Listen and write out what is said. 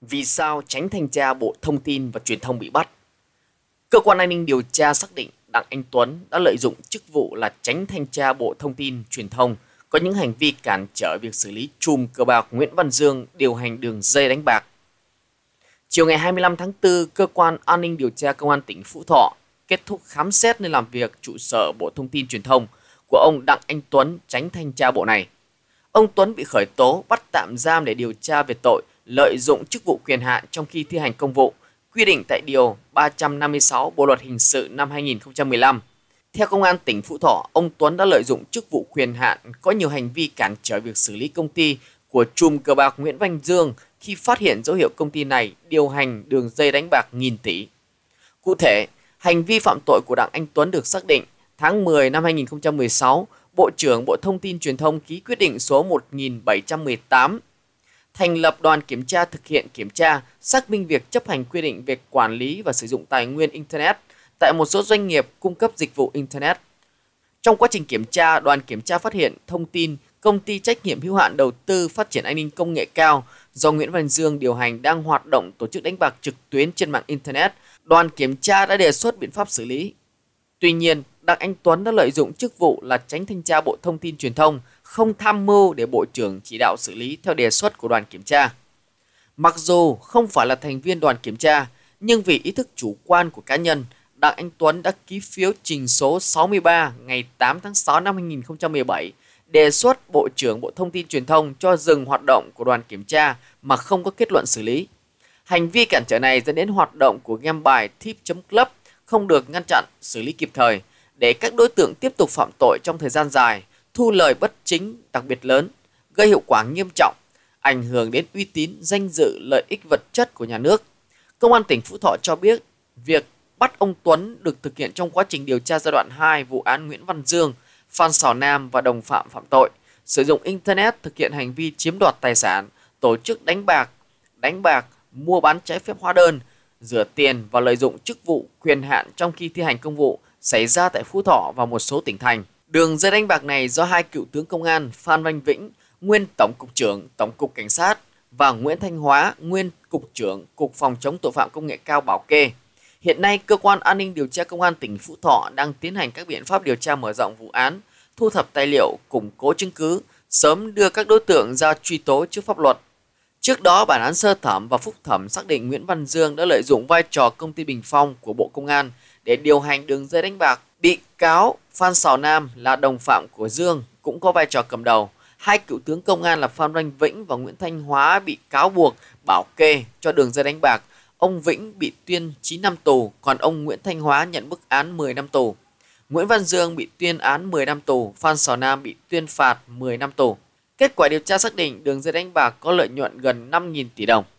vì sao tránh thanh tra Bộ Thông tin và Truyền thông bị bắt. Cơ quan an ninh điều tra xác định Đặng Anh Tuấn đã lợi dụng chức vụ là tránh thanh tra Bộ Thông tin Truyền thông có những hành vi cản trở việc xử lý chùm cờ bạc Nguyễn Văn Dương điều hành đường dây đánh bạc. Chiều ngày 25 tháng 4, cơ quan an ninh điều tra công an tỉnh Phú Thọ kết thúc khám xét nơi làm việc trụ sở Bộ Thông tin Truyền thông của ông Đặng Anh Tuấn, tránh thanh tra bộ này. Ông Tuấn bị khởi tố bắt tạm giam để điều tra về tội lợi dụng chức vụ quyền hạn trong khi thi hành công vụ, quy định tại Điều 356 Bộ Luật Hình sự năm 2015. Theo Công an tỉnh Phú Thọ, ông Tuấn đã lợi dụng chức vụ quyền hạn có nhiều hành vi cản trở việc xử lý công ty của chùm cờ bạc Nguyễn Văn Dương khi phát hiện dấu hiệu công ty này điều hành đường dây đánh bạc nghìn tỷ. Cụ thể, hành vi phạm tội của Đặng Anh Tuấn được xác định tháng 10 năm 2016, Bộ trưởng Bộ Thông tin Truyền thông ký quyết định số 1718 thành lập đoàn kiểm tra thực hiện kiểm tra, xác minh việc chấp hành quy định về quản lý và sử dụng tài nguyên Internet tại một số doanh nghiệp cung cấp dịch vụ Internet. Trong quá trình kiểm tra, đoàn kiểm tra phát hiện thông tin công ty trách nhiệm hữu hạn đầu tư phát triển an ninh công nghệ cao do Nguyễn Văn Dương điều hành đang hoạt động tổ chức đánh bạc trực tuyến trên mạng Internet. Đoàn kiểm tra đã đề xuất biện pháp xử lý. Tuy nhiên, Đặng Anh Tuấn đã lợi dụng chức vụ là tránh thanh tra Bộ Thông tin Truyền thông – không tham mưu để Bộ trưởng chỉ đạo xử lý theo đề xuất của đoàn kiểm tra. Mặc dù không phải là thành viên đoàn kiểm tra, nhưng vì ý thức chủ quan của cá nhân, Đặng Anh Tuấn đã ký phiếu trình số 63 ngày 8 tháng 6 năm 2017 đề xuất Bộ trưởng Bộ Thông tin Truyền thông cho dừng hoạt động của đoàn kiểm tra mà không có kết luận xử lý. Hành vi cản trở này dẫn đến hoạt động của game bài tip.club không được ngăn chặn, xử lý kịp thời để các đối tượng tiếp tục phạm tội trong thời gian dài – thu lời bất chính đặc biệt lớn, gây hiệu quả nghiêm trọng, ảnh hưởng đến uy tín, danh dự, lợi ích vật chất của nhà nước. Công an tỉnh Phú Thọ cho biết, việc bắt ông Tuấn được thực hiện trong quá trình điều tra giai đoạn 2 vụ án Nguyễn Văn Dương, Phan Sò Nam và đồng phạm phạm tội, sử dụng Internet thực hiện hành vi chiếm đoạt tài sản, tổ chức đánh bạc, đánh bạc, mua bán trái phép hóa đơn, rửa tiền và lợi dụng chức vụ quyền hạn trong khi thi hành công vụ xảy ra tại Phú Thọ và một số tỉnh thành. Đường dây đánh bạc này do hai cựu tướng công an Phan Văn Vĩnh, nguyên Tổng cục trưởng Tổng cục Cảnh sát và Nguyễn Thanh Hóa, nguyên Cục trưởng Cục Phòng chống tội phạm công nghệ cao bảo kê. Hiện nay, cơ quan an ninh điều tra công an tỉnh Phú Thọ đang tiến hành các biện pháp điều tra mở rộng vụ án, thu thập tài liệu, củng cố chứng cứ, sớm đưa các đối tượng ra truy tố trước pháp luật. Trước đó, bản án sơ thẩm và phúc thẩm xác định Nguyễn Văn Dương đã lợi dụng vai trò công ty Bình Phong của Bộ Công an để điều hành đường dây đánh bạc Bị cáo Phan Sào Nam là đồng phạm của Dương cũng có vai trò cầm đầu. Hai cựu tướng công an là Phan Ranh Vĩnh và Nguyễn Thanh Hóa bị cáo buộc bảo kê cho đường dây đánh bạc. Ông Vĩnh bị tuyên 9 năm tù, còn ông Nguyễn Thanh Hóa nhận bức án 10 năm tù. Nguyễn Văn Dương bị tuyên án 10 năm tù, Phan Sào Nam bị tuyên phạt 10 năm tù. Kết quả điều tra xác định đường dây đánh bạc có lợi nhuận gần 5.000 tỷ đồng.